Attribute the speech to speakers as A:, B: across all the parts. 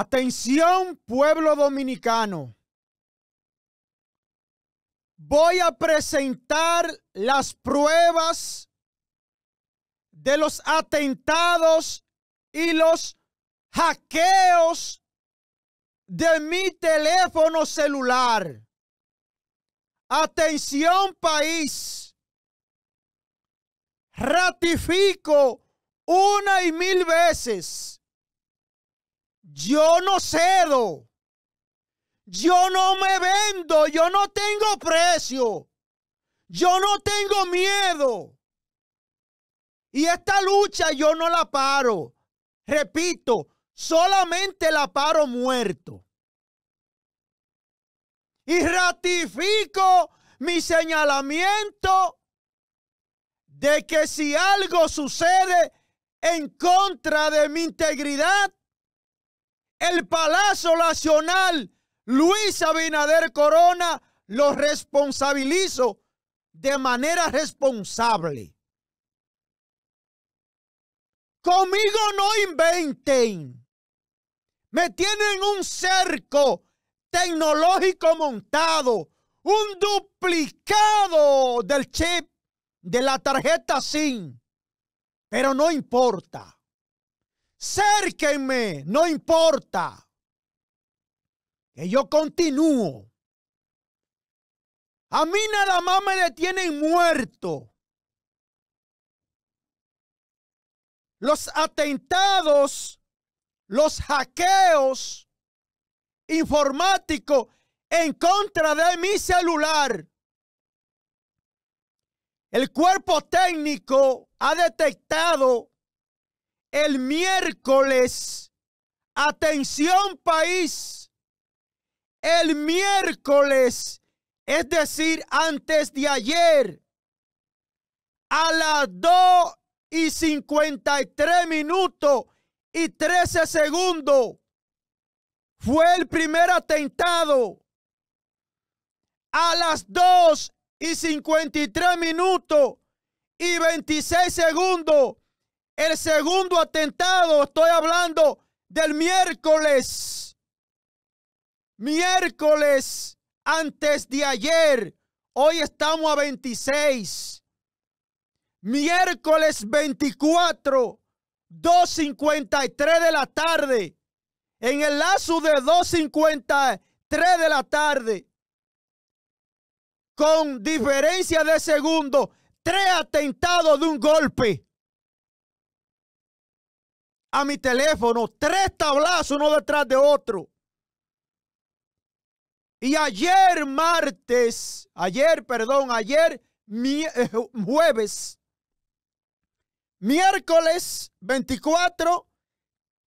A: Atención, pueblo dominicano. Voy a presentar las pruebas de los atentados y los hackeos de mi teléfono celular. Atención país. Ratifico una y mil veces yo no cedo. Yo no me vendo. Yo no tengo precio. Yo no tengo miedo. Y esta lucha yo no la paro. Repito, solamente la paro muerto. Y ratifico mi señalamiento de que si algo sucede en contra de mi integridad, el Palacio Nacional, Luis Abinader Corona lo responsabilizo de manera responsable. Conmigo no inventen. Me tienen un cerco tecnológico montado, un duplicado del chip de la tarjeta SIM. Pero no importa. Cérquenme, no importa. Que yo continúo. A mí nada más me detienen muerto. Los atentados, los hackeos informáticos en contra de mi celular. El cuerpo técnico ha detectado el miércoles, atención país, el miércoles, es decir, antes de ayer, a las 2 y 53 minutos y 13 segundos, fue el primer atentado. A las 2 y 53 minutos y 26 segundos el segundo atentado, estoy hablando del miércoles. Miércoles antes de ayer. Hoy estamos a 26. Miércoles 24, 2.53 de la tarde. En el lazo de 2.53 de la tarde. Con diferencia de segundo, tres atentados de un golpe a mi teléfono tres tablazos uno detrás de otro. Y ayer martes, ayer, perdón, ayer mi, eh, jueves, miércoles 24,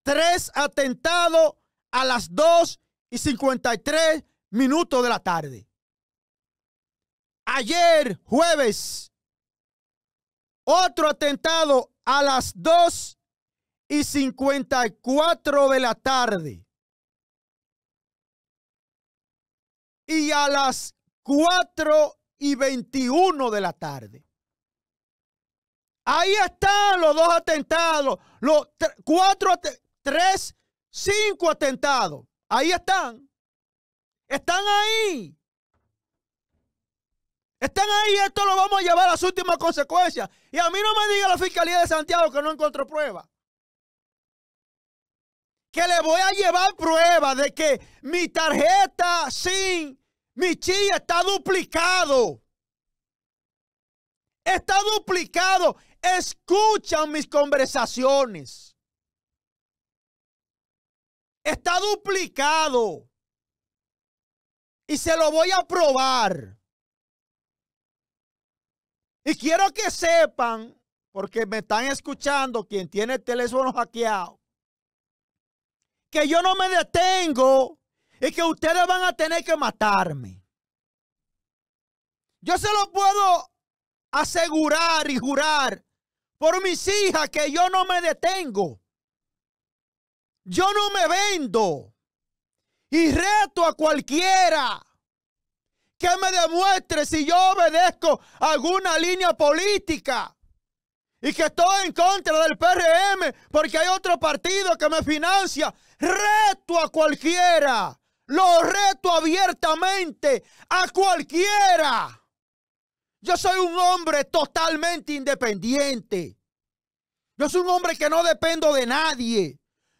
A: tres atentados a las 2 y 53 minutos de la tarde. Ayer, jueves, otro atentado a las 2 y 54 de la tarde. Y a las 4 y 21 de la tarde. Ahí están los dos atentados, los cuatro, tres, cinco atentados. Ahí están. Están ahí. Están ahí, esto lo vamos a llevar a las últimas consecuencias. Y a mí no me diga la Fiscalía de Santiago que no encontró prueba que le voy a llevar prueba de que mi tarjeta sin mi CHI, está duplicado. Está duplicado. Escuchan mis conversaciones. Está duplicado. Y se lo voy a probar. Y quiero que sepan, porque me están escuchando, quien tiene el teléfono hackeado, que yo no me detengo y que ustedes van a tener que matarme. Yo se lo puedo asegurar y jurar por mis hijas que yo no me detengo. Yo no me vendo. Y reto a cualquiera que me demuestre si yo obedezco alguna línea política y que estoy en contra del PRM porque hay otro partido que me financia Reto a cualquiera. Lo reto abiertamente a cualquiera. Yo soy un hombre totalmente independiente. Yo soy un hombre que no dependo de nadie.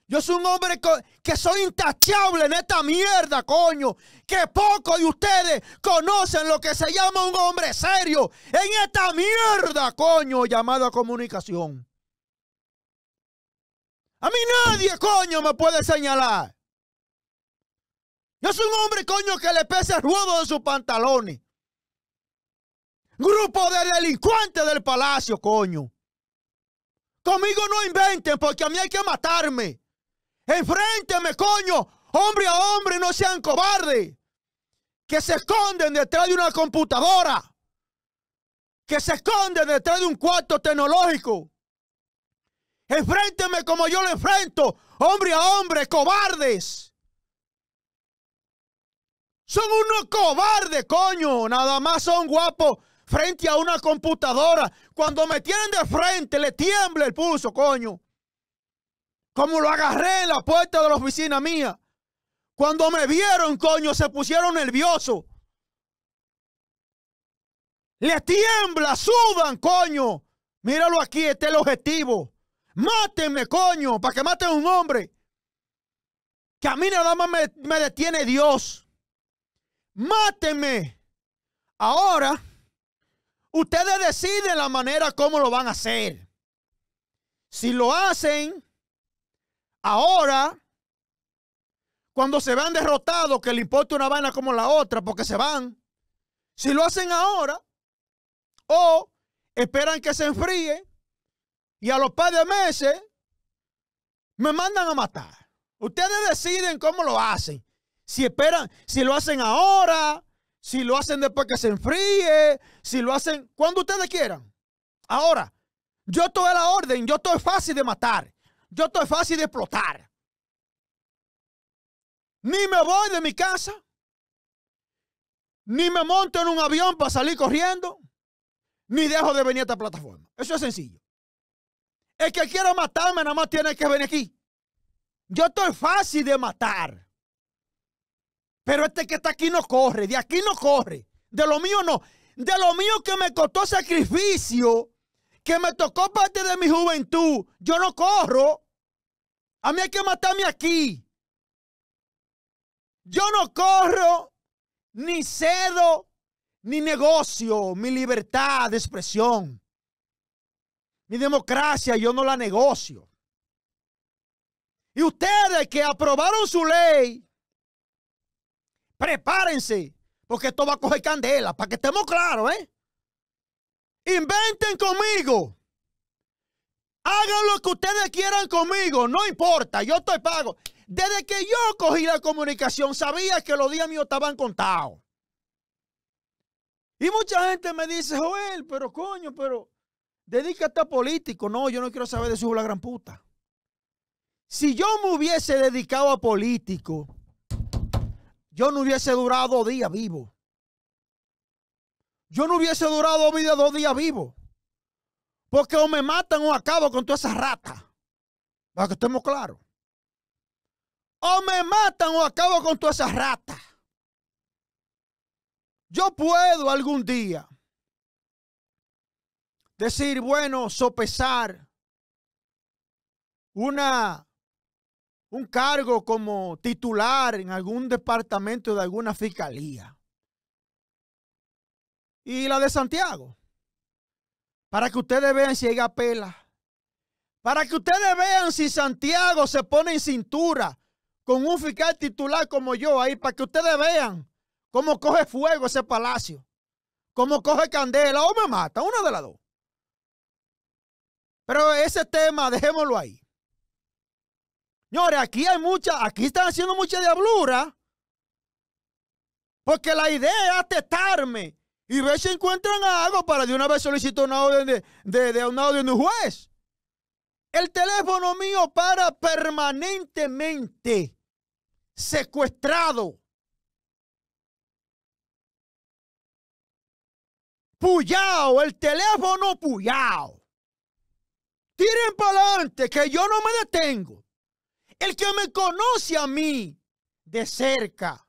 A: Yo soy un hombre que soy intachable en esta mierda, coño. Que pocos de ustedes conocen lo que se llama un hombre serio en esta mierda, coño, llamada comunicación. A mí nadie, coño, me puede señalar. Yo soy un hombre, coño, que le pesa el huevo de sus pantalones. Grupo de delincuentes del palacio, coño. Conmigo no inventen porque a mí hay que matarme. Enfrénteme, coño. Hombre a hombre, no sean cobardes. Que se esconden detrás de una computadora. Que se esconden detrás de un cuarto tecnológico. Enfrénteme como yo lo enfrento, hombre a hombre, cobardes. Son unos cobardes, coño. Nada más son guapos frente a una computadora. Cuando me tienen de frente, le tiembla el pulso, coño. Como lo agarré en la puerta de la oficina mía. Cuando me vieron, coño, se pusieron nerviosos. Le tiembla, sudan, coño. Míralo aquí, este es el objetivo. Mátenme, coño, para que maten a un hombre. Que a mí nada más me, detiene Dios. Mátenme. Ahora, ustedes deciden la manera como lo van a hacer. Si lo hacen, ahora, cuando se vean derrotados, que le importa una vaina como la otra, porque se van. Si lo hacen ahora, o esperan que se enfríe y a los par de meses me mandan a matar. Ustedes deciden cómo lo hacen. Si esperan, si lo hacen ahora, si lo hacen después que se enfríe, si lo hacen cuando ustedes quieran. Ahora, yo estoy a la orden, yo estoy fácil de matar, yo estoy fácil de explotar. Ni me voy de mi casa, ni me monto en un avión para salir corriendo, ni dejo de venir a esta plataforma. Eso es sencillo. El que quiera matarme nada más tiene que venir aquí. Yo estoy fácil de matar. Pero este que está aquí no corre, de aquí no corre. De lo mío no. De lo mío que me costó sacrificio, que me tocó parte de mi juventud, yo no corro. A mí hay que matarme aquí. Yo no corro, ni cedo, ni negocio mi libertad de expresión. Mi democracia yo no la negocio. Y ustedes que aprobaron su ley, prepárense, porque esto va a coger candela, para que estemos claros, ¿eh? Inventen conmigo. Hagan lo que ustedes quieran conmigo, no importa, yo estoy pago. Desde que yo cogí la comunicación, sabía que los días míos estaban contados. Y mucha gente me dice, Joel, pero coño, pero Dedícate a político. No, yo no quiero saber de su la gran puta. Si yo me hubiese dedicado a político, yo no hubiese durado dos días vivo. Yo no hubiese durado dos días vivo. Porque o me matan o acabo con todas esa rata. Para que estemos claros. O me matan o acabo con todas esa rata. Yo puedo algún día decir, bueno, sopesar una, un cargo como titular en algún departamento de alguna fiscalía. Y la de Santiago. Para que ustedes vean si hay pela. Para que ustedes vean si Santiago se pone en cintura con un fiscal titular como yo ahí. Para que ustedes vean cómo coge fuego ese palacio. Cómo coge candela o me mata. Una de las dos. Pero ese tema, dejémoslo ahí. Señores, aquí hay mucha, aquí están haciendo mucha diablura. Porque la idea es atestarme. y ver si encuentran algo para de una vez solicitar una orden de, de, de de un juez. El teléfono mío para permanentemente secuestrado. Puyao, el teléfono puyao. Tiren para adelante, que yo no me detengo. El que me conoce a mí de cerca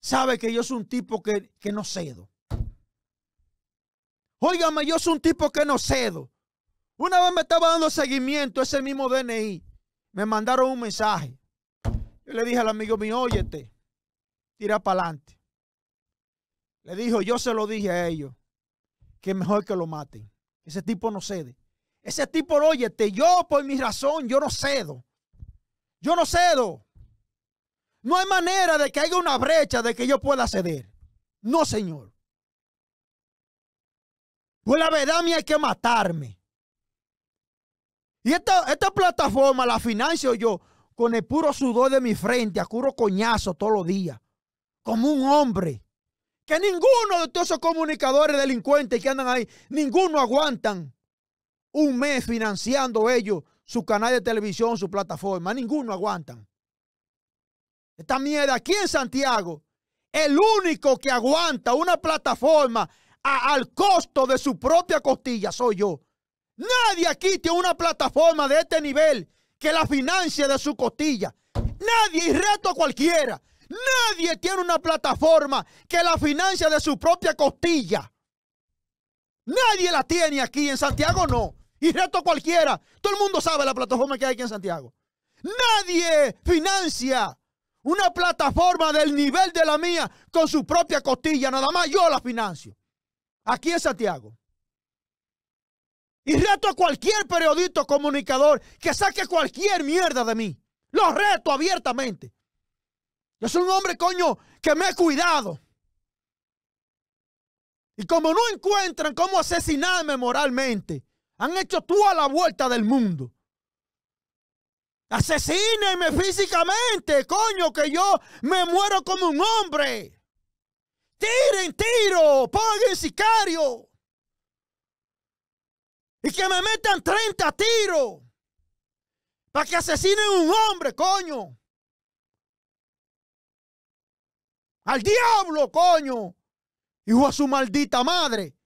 A: sabe que yo soy un tipo que, no cedo. Óigame, yo soy un tipo que no cedo. Una vez me estaba dando seguimiento ese mismo DNI. Me mandaron un mensaje. Yo le dije al amigo mío, óyete, tira para adelante. Le dijo, yo se lo dije a ellos, que mejor que lo maten. Ese tipo no cede. Ese tipo, óyete, yo por mi razón, yo no cedo. Yo no cedo. No hay manera de que haya una brecha de que yo pueda ceder. No, Señor. Pues la verdad me hay que matarme. Y esta, esta plataforma la financio yo con el puro sudor de mi frente, a coñazo todos los días, como un hombre. Que ninguno de todos esos comunicadores delincuentes que andan ahí, ninguno aguantan un mes financiando ellos su canal de televisión, su plataforma. Ninguno aguantan. Esta mierda aquí en Santiago, el único que aguanta una plataforma al costo de su propia costilla soy yo. Nadie aquí tiene una plataforma de este nivel que la financie de su costilla. Nadie, y reto cualquiera, nadie tiene una plataforma que la financie de su propia costilla. Nadie la tiene aquí en Santiago, no. Y reto a cualquiera. Todo el mundo sabe la plataforma que hay aquí en Santiago. Nadie financia una plataforma del nivel de la mía con su propia costilla. Nada más yo la financio. Aquí en Santiago. Y reto a cualquier periodista o comunicador que saque cualquier mierda de mí. Lo reto abiertamente. Yo soy un hombre, coño, que me he cuidado. Y como no encuentran cómo asesinarme moralmente, han hecho tú a la vuelta del mundo. Asesínenme físicamente, coño, que yo me muero como un hombre. Tiren tiro, paguen sicario. Y que me metan 30 tiros. Para que asesinen un hombre, coño. Al diablo, coño. Hijo a su maldita madre.